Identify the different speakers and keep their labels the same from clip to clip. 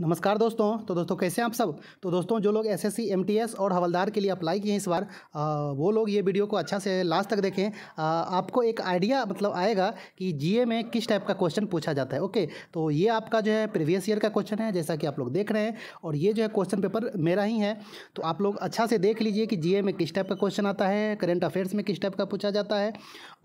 Speaker 1: नमस्कार दोस्तों तो दोस्तों कैसे हैं आप सब तो दोस्तों जो लोग एसएससी एमटीएस और हवलदार के लिए अप्लाई किए हैं इस बार आ, वो लोग ये वीडियो को अच्छा से लास्ट तक देखें आ, आपको एक आइडिया मतलब आएगा कि जीए में किस टाइप का क्वेश्चन पूछा जाता है ओके तो ये आपका जो है प्रीवियस ईयर का क्वेश्चन है जैसा कि आप लोग देख रहे हैं और ये जो है क्वेश्चन पेपर मेरा ही है तो आप लोग अच्छा से देख लीजिए कि जी में किस टाइप का क्वेश्चन आता है करेंट अफेयर्स में किस टाइप का पूछा जाता है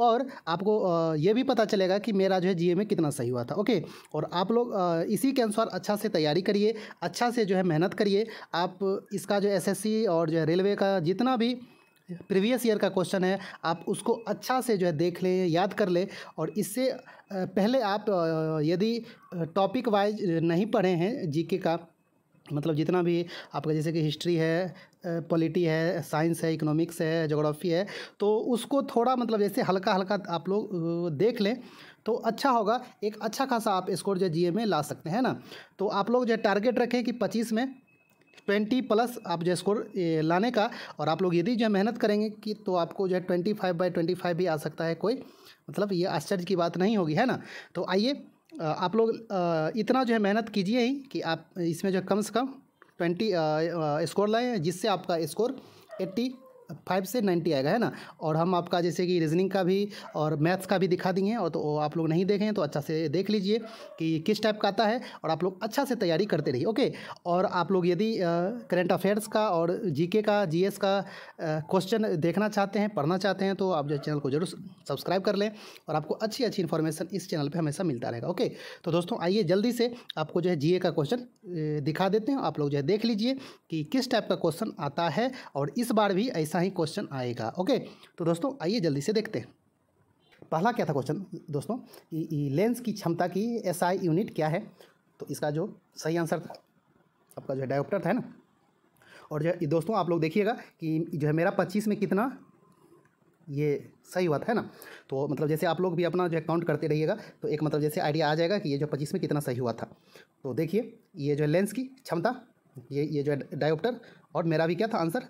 Speaker 1: और आपको ये भी पता चलेगा कि मेरा जो है जी में कितना सही हुआ था ओके और आप लोग इसी के अनुसार अच्छा से तैयारी तैयारी करिए अच्छा से जो है मेहनत करिए आप इसका जो एसएससी और जो है रेलवे का जितना भी प्रीवियस ईयर का क्वेश्चन है आप उसको अच्छा से जो है देख लें याद कर लें और इससे पहले आप यदि टॉपिक वाइज नहीं पढ़े हैं जीके का मतलब जितना भी आपका जैसे कि हिस्ट्री है पॉलिटी है साइंस है इकोनॉमिक्स है जोग्राफी है तो उसको थोड़ा मतलब जैसे हल्का हल्का आप लोग देख लें तो अच्छा होगा एक अच्छा खासा आप स्कोर जो जी में ला सकते हैं ना तो आप लोग जो टारगेट रखें कि पच्चीस में ट्वेंटी प्लस आप जो स्कोर लाने का और आप लोग यदि जो मेहनत करेंगे कि तो आपको जो है twenty five by twenty five भी आ सकता है कोई मतलब ये आश्चर्य की बात नहीं होगी है ना तो आइए आप लोग इतना जो है मेहनत कीजिए ही कि आप इसमें जो कम से कम ट्वेंटी स्कोर लाएँ जिससे आपका स्कोर एट्टी फाइव से नाइन्टी आएगा है ना और हम आपका जैसे कि रीजनिंग का भी और मैथ्स का भी दिखा दिए और तो आप लोग नहीं देखें तो अच्छा से देख लीजिए कि किस टाइप का आता है और आप लोग अच्छा से तैयारी करते रहिए ओके और आप लोग यदि करेंट अफेयर्स का और जीके का जीएस का क्वेश्चन देखना चाहते हैं पढ़ना चाहते हैं तो आप जो चैनल को जरूर सब्सक्राइब कर लें और आपको अच्छी अच्छी इन्फॉर्मेशन इस चैनल पर हमेशा मिलता रहेगा ओके तो दोस्तों आइए जल्दी से आपको जो है जी का क्वेश्चन दिखा देते हैं आप लोग जो है देख लीजिए कि किस टाइप का क्वेश्चन आता है और इस बार भी ऐसा ही क्वेश्चन आएगा ओके तो दोस्तों आइए जल्दी से देखते हैं पहला क्या था क्वेश्चन दोस्तों लेंस की क्षमता की एसआई यूनिट क्या है तो इसका जो सही आंसर था आपका जो है डायोप्टर था ना और जो दोस्तों आप लोग देखिएगा कि जो है मेरा पच्चीस में कितना ये सही हुआ था है ना तो मतलब जैसे आप लोग भी अपना जो है काउंट करते रहिएगा तो एक मतलब जैसे आइडिया आ जाएगा कि ये जो पच्चीस में कितना सही हुआ था तो देखिए ये जो है लेंस की क्षमता ये ये जो है डायोप्टर और मेरा भी क्या था आंसर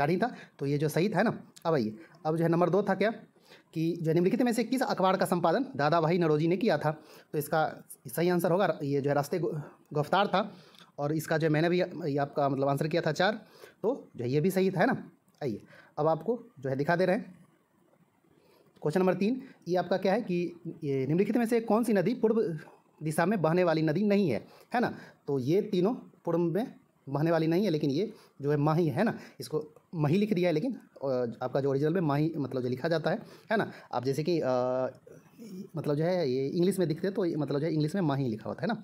Speaker 1: चार ही था तो ये जो सही था ना अब आइए अब जो है नंबर दो था क्या कि जो निम्नलिखित में से किस अखबार का संपादन दादा भाई नरोजी ने किया था तो इसका सही आंसर होगा ये जो है रास्ते गफ्तार था और इसका जो मैंने भी आपका मतलब आंसर किया था चार तो जो ये भी सही था ना आइए अब आपको जो है दिखा दे रहे हैं क्वेश्चन नंबर तीन ये आपका क्या है कि ये निम्नलिखित में से कौन सी नदी पूर्व दिशा में बहने वाली नदी नहीं है है ना तो ये तीनों पूर्व में बहने वाली नहीं है लेकिन ये जो है माही है ना इसको मही लिख दिया है लेकिन आपका जो ओरिजिनल में माही मतलब जो लिखा जाता है है ना आप जैसे कि मतलब जो है ये इंग्लिश में दिखते तो मतलब जो है इंग्लिश में माही लिखा होता है ना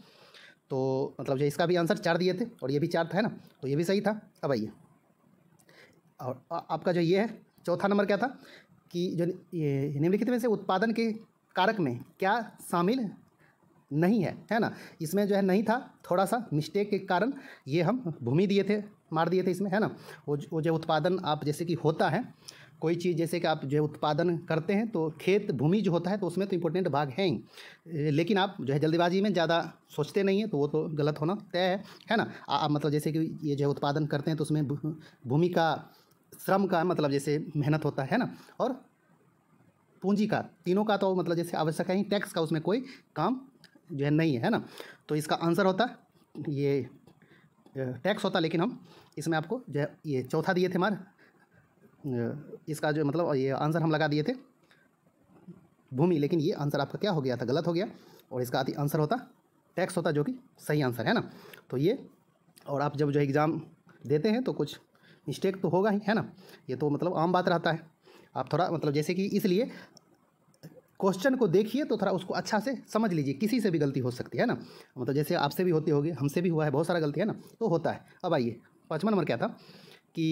Speaker 1: तो मतलब जो इसका भी आंसर चार दिए थे और ये भी चार था है ना तो ये भी सही था अब आइए और आपका जो ये है चौथा नंबर क्या था कि जो ये निम्नलिखित में से उत्पादन के कारक में क्या शामिल नहीं है है ना इसमें जो है नहीं था थोड़ा सा मिस्टेक के कारण ये हम भूमि दिए थे मार दिए थे इसमें है ना वो वो जो उत्पादन आप जैसे कि होता है कोई चीज़ जैसे कि आप जो उत्पादन करते हैं तो खेत भूमि जो होता है तो उसमें तो इम्पोर्टेंट भाग है ही लेकिन आप जो है जल्दबाजी में ज़्यादा सोचते नहीं हैं तो वो तो गलत होना तय है है ना आप मतलब जैसे कि ये जो है उत्पादन करते हैं तो उसमें भूमि का श्रम का मतलब जैसे मेहनत होता है ना और पूंजी का तीनों का तो मतलब जैसे आवश्यक है ही टैक्स का उसमें कोई काम जो है नहीं है ना तो इसका आंसर होता ये टैक्स होता लेकिन हम इसमें आपको जो है ये चौथा दिए थे हमारे इसका जो मतलब ये आंसर हम लगा दिए थे भूमि लेकिन ये आंसर आपका क्या हो गया था गलत हो गया और इसका आंसर होता टैक्स होता जो कि सही आंसर है ना तो ये और आप जब जो एग्ज़ाम देते हैं तो कुछ मिस्टेक तो होगा ही है ना ये तो मतलब आम बात रहता है आप थोड़ा मतलब जैसे कि इसलिए क्वेश्चन को देखिए तो थोड़ा उसको अच्छा से समझ लीजिए किसी से भी गलती हो सकती है ना मतलब जैसे आपसे भी होती होगी हमसे भी हुआ है बहुत सारा गलती है ना तो होता है अब आइए पाँचवा नंबर क्या था कि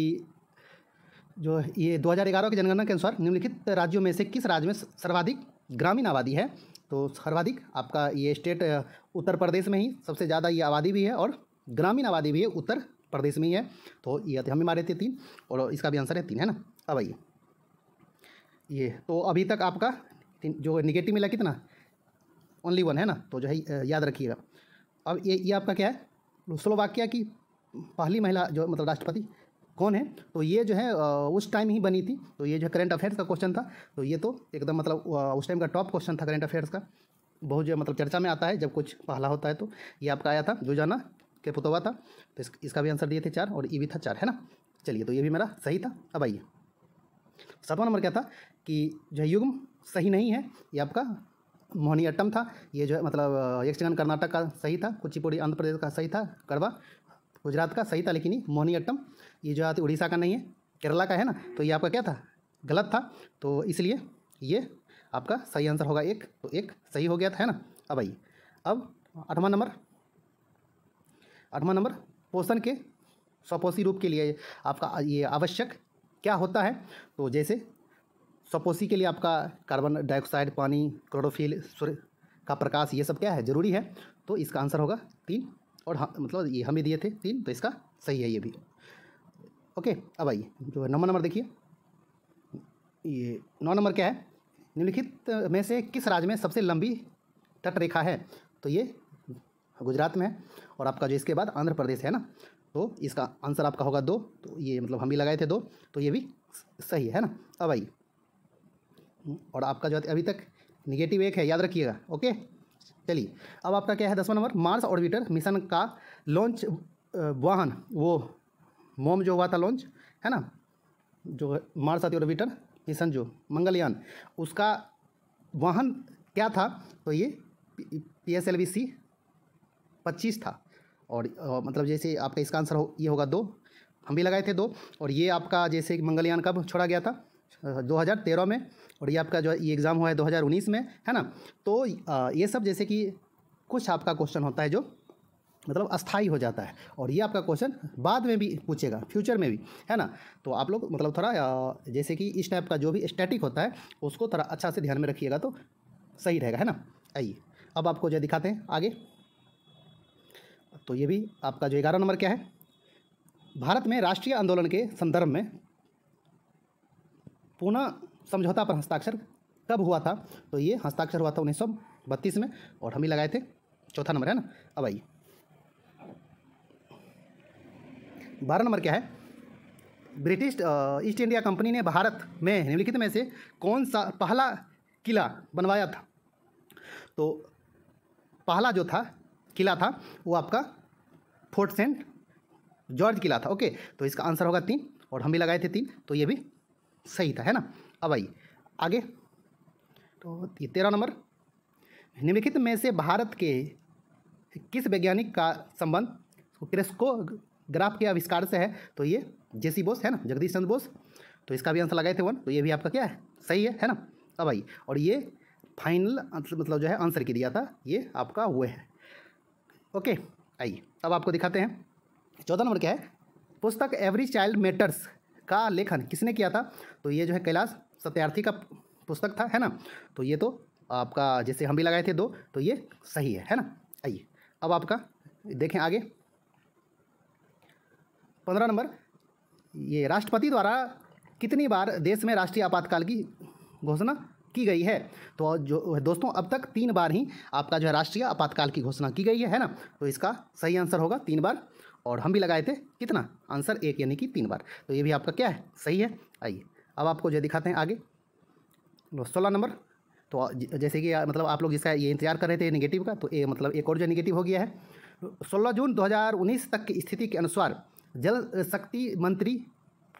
Speaker 1: जो ये 2011 के जनगणना के अनुसार निम्नलिखित राज्यों में से किस राज्य में सर्वाधिक ग्रामीण आबादी है तो सर्वाधिक आपका ये स्टेट उत्तर प्रदेश में ही सबसे ज़्यादा ये आबादी भी है और ग्रामीण आबादी भी है उत्तर प्रदेश में ही है तो ये हम भी मारे थे तीन और इसका भी आंसर है तीन है ना अब आइए ये तो अभी तक आपका तीन जो निगेटिव मिला कितना ओनली वन है ना तो जो है याद रखिएगा अब ये ये आपका क्या है स्लोवाकिया की पहली महिला जो मतलब राष्ट्रपति कौन है तो ये जो है उस टाइम ही बनी थी तो ये जो करंट अफेयर्स का क्वेश्चन था तो ये तो एकदम मतलब उस टाइम का टॉप क्वेश्चन था करंट अफेयर्स का बहुत जो मतलब चर्चा में आता है जब कुछ पहला होता है तो ये आपका आया था जुजाना के पुतवा था तो इस, इसका भी आंसर दिए थे चार और ये भी था चार है ना चलिए तो ये भी मेरा सही था अब आइए सातवां नंबर क्या था कि जो है युग्म सही नहीं है ये आपका मोहनीअट्टम था ये जो है मतलब यक्षगान कर्नाटक का सही था कुचिपुड़ी आंध्र प्रदेश का सही था कड़वा गुजरात का सही था लेकिन ये मोहनीअट्टम ये जो है उड़ीसा का नहीं है केरला का है ना तो ये आपका क्या था गलत था तो इसलिए ये आपका सही आंसर होगा एक तो एक सही हो गया था है ना अब आइए अब आठवां नंबर आठवां नंबर पोषण के स्वपोषी रूप के लिए आपका ये आवश्यक क्या होता है तो जैसे सपोसी के लिए आपका कार्बन डाइऑक्साइड पानी क्लोरोफिल सूर्य का प्रकाश ये सब क्या है ज़रूरी है तो इसका आंसर होगा तीन और हाँ मतलब ये ही दिए थे तीन तो इसका सही है ये भी ओके अब आइए जो नंबर नंबर देखिए ये नौ नंबर क्या है निम्नलिखित में से किस राज्य में सबसे लंबी तट रेखा है तो ये गुजरात में है और आपका जो इसके बाद आंध्र प्रदेश है ना तो इसका आंसर आपका होगा दो तो ये मतलब हम भी लगाए थे दो तो ये भी सही है ना अब आइए और आपका जो है अभी तक निगेटिव एक है याद रखिएगा ओके चलिए अब आपका क्या है दसवां नंबर मार्स ऑर्बिटर मिशन का लॉन्च वाहन वो मोम जो हुआ था लॉन्च है ना जो मार्स आती ऑर्बिटर मिशन जो मंगलयान उसका वाहन क्या था तो ये P S L V C पच्चीस था और मतलब जैसे आपका इसका आंसर हो ये होगा दो हम भी लगाए थे दो और ये आपका जैसे मंगलयान कब छोड़ा गया था दो हज़ार तेरह में और ये आपका जो ये एग्ज़ाम हुआ है 2019 में है ना तो ये सब जैसे कि कुछ आपका क्वेश्चन होता है जो मतलब अस्थाई हो जाता है और ये आपका क्वेश्चन बाद में भी पूछेगा फ्यूचर में भी है ना तो आप लोग मतलब थोड़ा जैसे कि इस टाइप का जो भी स्टैटिक होता है उसको थोड़ा अच्छा से ध्यान में रखिएगा तो सही रहेगा है ना आइए अब आपको जो दिखाते हैं आगे तो ये भी आपका जो ग्यारह नंबर क्या है भारत में राष्ट्रीय आंदोलन के संदर्भ में पुनः समझौता पर हस्ताक्षर कब हुआ था तो ये हस्ताक्षर हुआ था उन्नीस में और हम ही लगाए थे चौथा नंबर है ना अब आइए बारह नंबर क्या है ब्रिटिश ईस्ट इंडिया कंपनी ने भारत में निम्नलिखित में से कौन सा पहला किला बनवाया था तो पहला जो था किला था वो आपका फोर्ट सेंट जॉर्ज किला था ओके तो इसका आंसर होगा तीन और हम भी लगाए थे तीन तो ये भी सही था है ना अब आइए आगे तो ये तेरह नंबर निम्नलिखित में से भारत के किस वैज्ञानिक का संबंध क्रेस्को ग्राफ के आविष्कार से है तो ये जेसी बोस है ना जगदीश चंद्र बोस तो इसका भी आंसर लगाए थे वन तो ये भी आपका क्या है सही है है ना अब आइए और ये फाइनल मतलब जो है आंसर की दिया था ये आपका वो है ओके आइए अब आपको दिखाते हैं चौदह नंबर क्या है पुस्तक एवरी चाइल्ड मैटर्स का लेखन किसने किया था तो ये जो है कैलाश सत्यार्थी का पुस्तक था है ना तो ये तो आपका जैसे हम भी लगाए थे दो तो ये सही है है ना आइए अब आपका देखें आगे पंद्रह नंबर ये राष्ट्रपति द्वारा कितनी बार देश में राष्ट्रीय आपातकाल की घोषणा की गई है तो जो दोस्तों अब तक तीन बार ही आपका जो है राष्ट्रीय आपातकाल की घोषणा की गई है है ना तो इसका सही आंसर होगा तीन बार और हम भी लगाए थे कितना आंसर एक यानी कि तीन बार तो ये भी आपका क्या है सही है आइए अब आपको जो दिखाते हैं आगे सोलह नंबर तो जैसे कि मतलब आप लोग जिसका ये इंतजार कर रहे थे नेगेटिव का तो ये मतलब एक और जो नेगेटिव हो गया है सोलह जून 2019 तक की स्थिति के अनुसार जल शक्ति मंत्री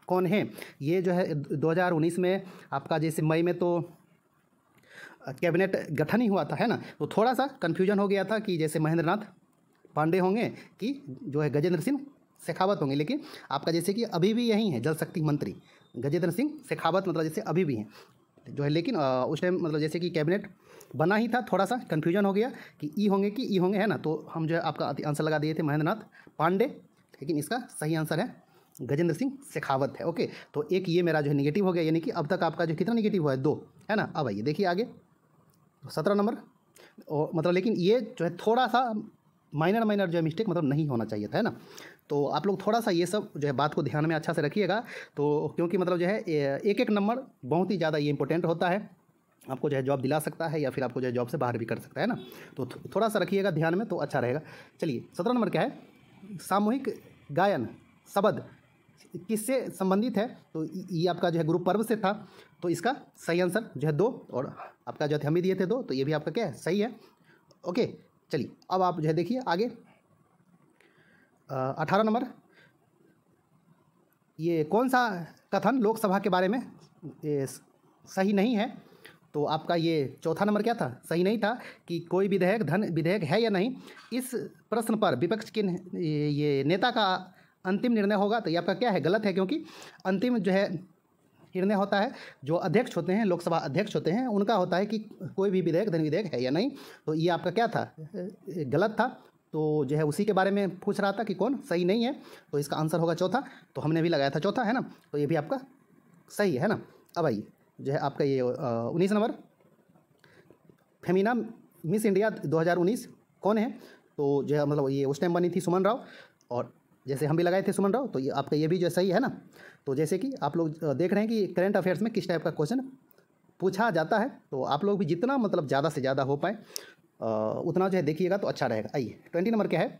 Speaker 1: कौन है ये जो है 2019 में आपका जैसे मई में तो कैबिनेट गठन ही हुआ था है ना तो थोड़ा सा कन्फ्यूजन हो गया था कि जैसे महेंद्र नाथ पांडे होंगे कि जो है गजेंद्र सिंह शेखावत होंगे लेकिन आपका जैसे कि अभी भी यही है जल शक्ति मंत्री गजेंद्र सिंह शेखावत मतलब जैसे अभी भी हैं जो है लेकिन उस टाइम मतलब जैसे कि कैबिनेट बना ही था थोड़ा सा कन्फ्यूजन हो गया कि ई होंगे कि ई होंगे है ना तो हम जो है आपका आंसर लगा दिए थे महेंद्र नाथ पांडे लेकिन इसका सही आंसर है गजेंद्र सिंह शेखावत है ओके तो एक ये मेरा जो है निगेटिव हो गया यानी कि अब तक आपका जो कितना निगेटिव हुआ है दो है ना अब आइए देखिए आगे सत्रह नंबर और मतलब लेकिन ये जो है थोड़ा सा माइनर माइनर जो है मिस्टेक मतलब नहीं होना चाहिए था है ना तो आप लोग थोड़ा सा ये सब जो है बात को ध्यान में अच्छा से रखिएगा तो क्योंकि मतलब जो है एक एक नंबर बहुत ही ज़्यादा ये इंपॉर्टेंट होता है आपको जो है जॉब दिला सकता है या फिर आपको जो है जॉब से बाहर भी कर सकता है ना तो थोड़ा सा रखिएगा ध्यान में तो अच्छा रहेगा चलिए सत्रह नंबर क्या है सामूहिक गायन शब्द किससे संबंधित है तो ये आपका जो है ग्रुप पर्व से था तो इसका सही आंसर जो है दो और आपका जो है हम ही दिए थे दो तो ये भी आपका क्या है सही है ओके चलिए अब आप जो है देखिए आगे अठारह नंबर ये कौन सा कथन लोकसभा के बारे में सही नहीं है तो आपका ये चौथा नंबर क्या था सही नहीं था कि कोई विधेयक धन विधेयक है या नहीं इस प्रश्न पर विपक्ष के ये नेता का अंतिम निर्णय होगा तो ये आपका क्या है गलत है क्योंकि अंतिम जो है निर्णय होता है जो अध्यक्ष होते हैं लोकसभा अध्यक्ष होते हैं उनका होता है कि कोई भी विधेयक धन विधेयक है या नहीं तो ये आपका क्या था गलत था तो जो है उसी के बारे में पूछ रहा था कि कौन सही नहीं है तो इसका आंसर होगा चौथा तो हमने भी लगाया था चौथा है ना तो ये भी आपका सही है ना अब आइए जो है आपका ये उन्नीस नंबर फेमिना मिस इंडिया 2019 कौन है तो जो है मतलब ये उस टाइम बनी थी सुमन राव और जैसे हम भी लगाए थे सुमन राव तो ये आपका ये भी जो सही है ना तो जैसे कि आप लोग देख रहे हैं कि करेंट अफेयर्स में किस टाइप का क्वेश्चन पूछा जाता है तो आप लोग भी जितना मतलब ज़्यादा से ज़्यादा हो पाए उतना जो है देखिएगा तो अच्छा रहेगा आइए ट्वेंटी नंबर क्या है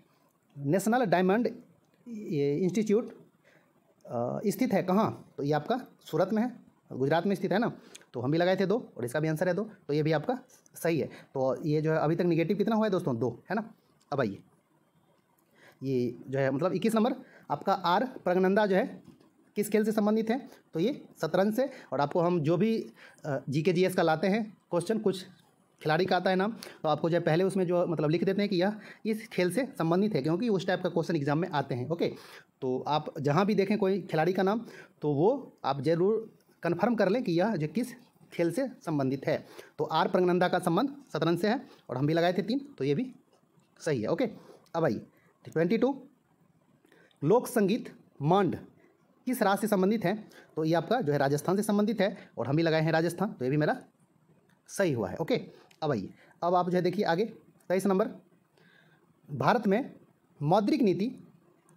Speaker 1: नेशनल डायमंड इंस्टीट्यूट स्थित है कहाँ तो ये आपका सूरत में है गुजरात में स्थित है ना तो हम भी लगाए थे दो और इसका भी आंसर है दो तो ये भी आपका सही है तो ये जो है अभी तक निगेटिव कितना हुआ है दोस्तों दो है ना अब आइए ये जो है मतलब इक्कीस नंबर आपका आर प्रगनंदा जो है किस खेल से संबंधित है तो ये शतरंज से और आपको हम जो भी जी के जी एस का लाते हैं क्वेश्चन कुछ खिलाड़ी का आता है नाम तो आपको जो पहले उसमें जो मतलब लिख देते हैं कि यह इस खेल से संबंधित है क्योंकि उस टाइप का क्वेश्चन एग्जाम में आते हैं ओके तो आप जहाँ भी देखें कोई खिलाड़ी का नाम तो वो आप ज़रूर कन्फर्म कर लें कि यह जो किस खेल से संबंधित है तो आर प्रगनंदा का संबंध शतरंज से है और हम भी लगाए थे तीन तो ये भी सही है ओके अब आइए ट्वेंटी टू लोक संगीत मांड किस राज्य से संबंधित है तो ये आपका जो है राजस्थान से संबंधित है और हम ही लगाए हैं राजस्थान तो ये भी मेरा सही हुआ है ओके अब आइए अब आप जो है देखिए आगे तेईस नंबर भारत में मौद्रिक नीति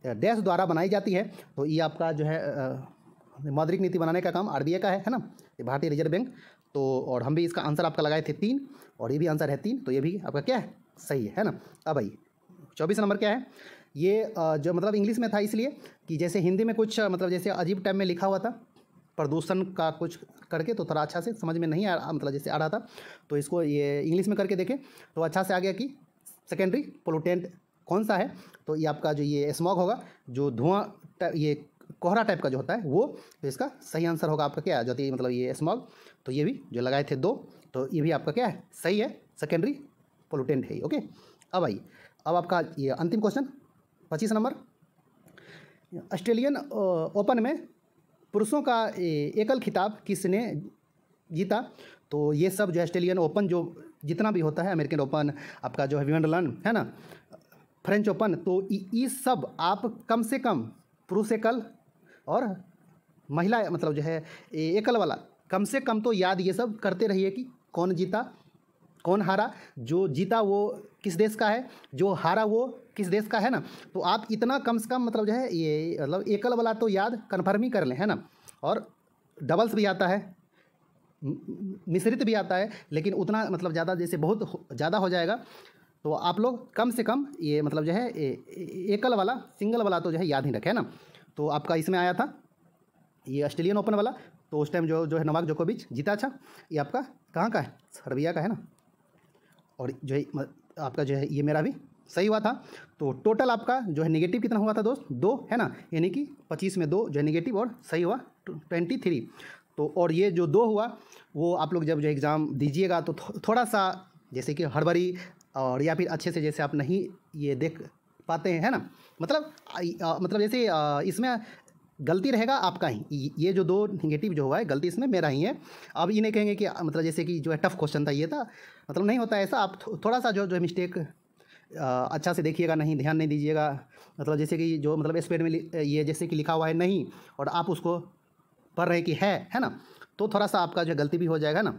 Speaker 1: डैश द्वारा बनाई जाती है तो ये आपका जो है मौद्रिक नीति बनाने का काम आर का है है ना भारतीय रिजर्व बैंक तो और हम भी इसका आंसर आपका लगाए थे तीन और ये भी आंसर है तीन तो ये भी आपका क्या है सही है है ना अब आइए चौबीस नंबर क्या है ये जो मतलब इंग्लिश में था इसलिए कि जैसे हिंदी में कुछ मतलब जैसे अजीब टाइम में लिखा हुआ था प्रदूषण का कुछ करके तो थोड़ा अच्छा से समझ में नहीं आ मतलब जैसे आ रहा था तो इसको ये इंग्लिश में करके देखें तो अच्छा से आ गया कि सेकेंडरी पोलूटेंट कौन सा है तो ये आपका जो ये स्मॉग होगा जो धुआं ये कोहरा टाइप का जो होता है वो तो इसका सही आंसर होगा आपका क्या है जो मतलब ये स्मॉग तो ये भी जो लगाए थे दो तो ये भी आपका क्या है सही है सेकेंडरी पोलूटेंट है ये ओके अब आइए अब आपका ये अंतिम क्वेश्चन पच्चीस नंबर ऑस्ट्रेलियन ओपन में पुरुषों का एकल खिताब किसने जीता तो ये सब जो ऑस्ट्रेलियन ओपन जो जितना भी होता है अमेरिकन ओपन आपका जो है विमंडलन है ना फ्रेंच ओपन तो ये सब आप कम से कम पुरुष एकल और महिला मतलब जो है एकल वाला कम से कम तो याद ये सब करते रहिए कि कौन जीता कौन हारा जो जीता वो किस देश का है जो हारा वो किस देश का है ना तो आप इतना कम से कम मतलब जो है ये मतलब एकल वाला तो याद कन्फर्म ही कर लें है ना और डबल्स भी आता है मिश्रित भी आता है लेकिन उतना मतलब ज़्यादा जैसे बहुत ज़्यादा हो जाएगा तो आप लोग कम से कम ये मतलब जो है एकल वाला सिंगल वाला तो जो है याद ही रखें ना तो आपका इसमें आया था ये ऑस्ट्रेलियन ओपन वाला तो उस टाइम जो जो है नवाक जोकोविच जीता अच्छा ये आपका कहाँ का है सर्बिया का है ना और जो है आपका जो है ये मेरा भी सही हुआ था तो टोटल आपका जो है नेगेटिव कितना हुआ था दोस्त दो है ना यानी कि पच्चीस में दो जो है नेगेटिव और सही हुआ ट्वेंटी तो थ्री तो और ये जो दो हुआ वो आप लोग जब जो एग्ज़ाम दीजिएगा तो थो, थोड़ा सा जैसे कि हड़बड़ी और या फिर अच्छे से जैसे आप नहीं ये देख पाते हैं है ना मतलब आ, आ, मतलब जैसे इसमें गलती रहेगा आपका ही ये जो दो निगेटिव जो हुआ है गलती इसमें मेरा ही है अब ये नहीं कहेंगे कि मतलब जैसे कि जो है टफ क्वेश्चन था ये था मतलब नहीं होता ऐसा आप थोड़ा सा जो जो मिस्टेक अच्छा से देखिएगा नहीं ध्यान नहीं दीजिएगा मतलब जैसे कि जो मतलब स्पेड में ये जैसे कि लिखा हुआ है नहीं और आप उसको पढ़ रहे कि है है ना तो थोड़ा सा आपका जो गलती भी हो जाएगा ना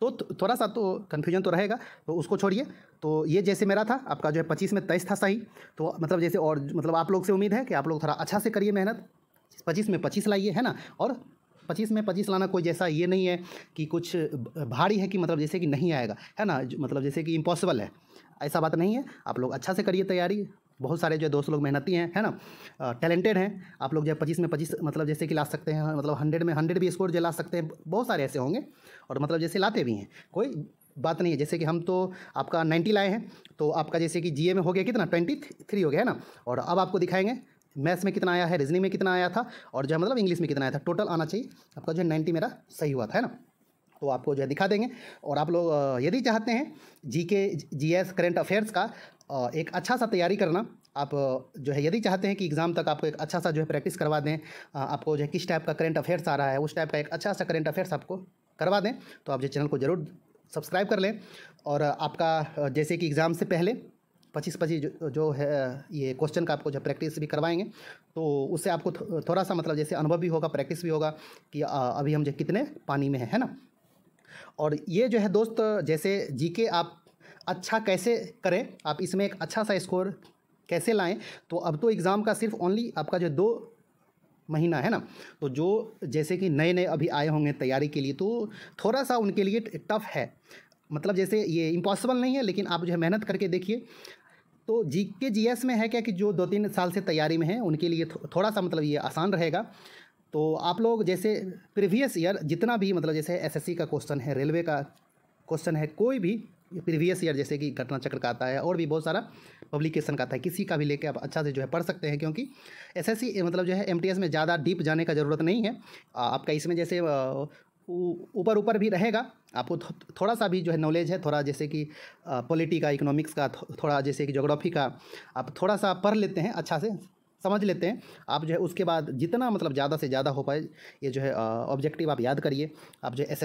Speaker 1: तो थोड़ा सा तो कन्फ्यूजन तो रहेगा तो उसको छोड़िए तो ये जैसे मेरा था आपका जो है पच्चीस में तेईस था सही तो मतलब जैसे और मतलब आप लोग से उम्मीद है कि आप लोग थोड़ा अच्छा से करिए मेहनत पच्चीस में पच्चीस लाइए है ना और पच्चीस में पच्चीस लाना कोई जैसा ये नहीं है कि कुछ भारी है कि मतलब जैसे कि नहीं आएगा है ना मतलब जैसे कि इम्पॉसिबल है ऐसा बात नहीं है आप लोग अच्छा से करिए तैयारी बहुत सारे जो है दोस्त लोग मेहनती हैं है ना टैलेंटेड हैं आप लोग जो है पच्चीस में पच्चीस मतलब जैसे कि ला सकते हैं मतलब हंड्रेड में हंड्रेड भी स्कोर जो ला सकते हैं बहुत सारे ऐसे होंगे और मतलब जैसे लाते भी हैं कोई बात नहीं है जैसे कि हम तो आपका नाइन्टी लाए हैं तो आपका जैसे कि जी में हो गया कितना ट्वेंटी थ्री हो गया है ना और अब आपको दिखाएंगे मैथ्स में कितना आया है रीजनिंग में कितना आया था और जो है मतलब इंग्लिश में कितना आया था टोटल आना चाहिए आपका जो है नाइन्टी मेरा सही हुआ था है ना तो आपको जो है दिखा देंगे और आप लोग यदि चाहते हैं जी के जी एस करेंट अफेयर्स का एक अच्छा सा तैयारी करना आप जो है यदि चाहते हैं कि एग्ज़ाम तक आपको एक अच्छा सा जो है प्रैक्टिस करवा दें आपको जो है किस टाइप का करेंट अफेयर्स आ रहा है उस टाइप का एक अच्छा सा करेंट अफेयर्स आपको करवा दें तो आप जो चैनल को ज़रूर सब्सक्राइब कर लें और आपका जैसे कि एग्ज़ाम से पहले पच्चीस पच्चीस जो, जो है ये क्वेश्चन का आपको जब प्रैक्टिस भी करवाएंगे तो उससे आपको थो, थोड़ा सा मतलब जैसे अनुभव भी होगा प्रैक्टिस भी होगा कि आ, अभी हम जो कितने पानी में हैं है ना और ये जो है दोस्त जैसे जीके आप अच्छा कैसे करें आप इसमें एक अच्छा सा स्कोर कैसे लाएं तो अब तो एग्ज़ाम का सिर्फ ओनली आपका जो दो महीना है ना तो जो जैसे कि नए नए अभी आए होंगे तैयारी के लिए तो थोड़ा सा उनके लिए टफ है मतलब जैसे ये इम्पॉसिबल नहीं है लेकिन आप जो है मेहनत करके देखिए तो जी के जी एस में है क्या कि जो दो तीन साल से तैयारी में है उनके लिए थो, थोड़ा सा मतलब ये आसान रहेगा तो आप लोग जैसे प्रीवियस ईयर जितना भी मतलब जैसे एस का क्वेश्चन है रेलवे का क्वेश्चन है कोई भी प्रीवियस ईयर जैसे कि घटना चक्र का आता है और भी बहुत सारा पब्लिकेशन का आता है किसी का भी लेके आप अच्छा से जो है पढ़ सकते हैं क्योंकि एसएससी मतलब जो है एमटीएस में ज़्यादा डीप जाने का ज़रूरत नहीं है आपका इसमें जैसे ऊपर ऊपर भी रहेगा आपको थोड़ा सा भी जो है नॉलेज है थोड़ा जैसे कि पॉलिटी का इकोनॉमिक्स का थोड़ा जैसे कि जोग्राफी का आप थोड़ा सा पढ़ लेते हैं अच्छा से समझ लेते हैं आप जो है उसके बाद जितना मतलब ज़्यादा से ज़्यादा हो पाए ये जो है ऑब्जेक्टिव आप याद करिए आप जो एस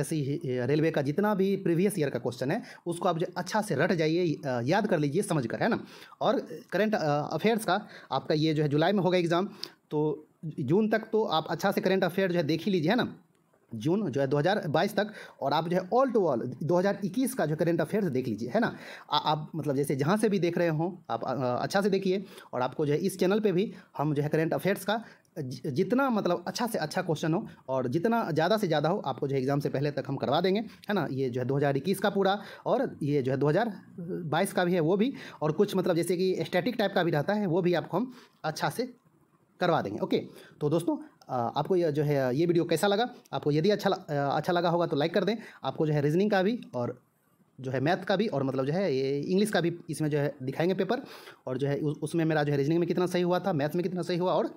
Speaker 1: रेलवे का जितना भी प्रीवियस ईयर का क्वेश्चन है उसको आप जो अच्छा से रट जाइए याद कर लीजिए समझ कर है ना और करेंट अफेयर्स का आपका ये जो है जुलाई में होगा एग्ज़ाम तो जून तक तो आप अच्छा से करेंट अफेयर जो है देख ही लीजिए है ना जून जो है 2022 तक और आप जो है ऑल टू ऑल 2021 का जो करेंट अफेयर्स देख लीजिए है ना आ, आप मतलब जैसे जहाँ से भी देख रहे हों आप आ, अच्छा से देखिए और आपको जो है इस चैनल पे भी हम जो है करेंट अफेयर्स का जितना मतलब अच्छा से अच्छा क्वेश्चन हो और जितना ज़्यादा से ज़्यादा हो आपको जो है एग्ज़ाम से पहले तक हम करवा देंगे है ना ये जो है दो का पूरा और ये जो है दो का भी है वो भी और कुछ मतलब जैसे कि स्टैटिक टाइप का भी रहता है वो भी आपको हम अच्छा से करवा देंगे ओके तो दोस्तों आपको यह जो है ये वीडियो कैसा लगा आपको यदि अच्छा अच्छा लगा होगा तो लाइक कर दें आपको जो है रीजनिंग का भी और जो है मैथ का भी और मतलब जो है ये इंग्लिश का भी इसमें जो है दिखाएंगे पेपर और जो है उसमें मेरा जो है रीजनिंग में कितना सही हुआ था मैथ में कितना सही हुआ और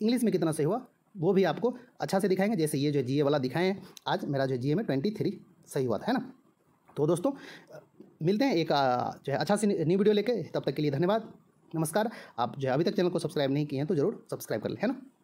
Speaker 1: इंग्लिश में कितना सही हुआ वो भी आपको अच्छा से दिखाएंगे जैसे ये जो जी वाला दिखाएं आज मेरा जो जी में ट्वेंटी थ्री सही हुआ था है ना तो दोस्तों मिलते हैं एक जो है अच्छा सी न्यू वीडियो लेके तब तक के लिए धन्यवाद नमस्कार आप जो है अभी तक चैनल को सब्सक्राइब नहीं किए हैं तो जरूर सब्सक्राइब कर लें है ना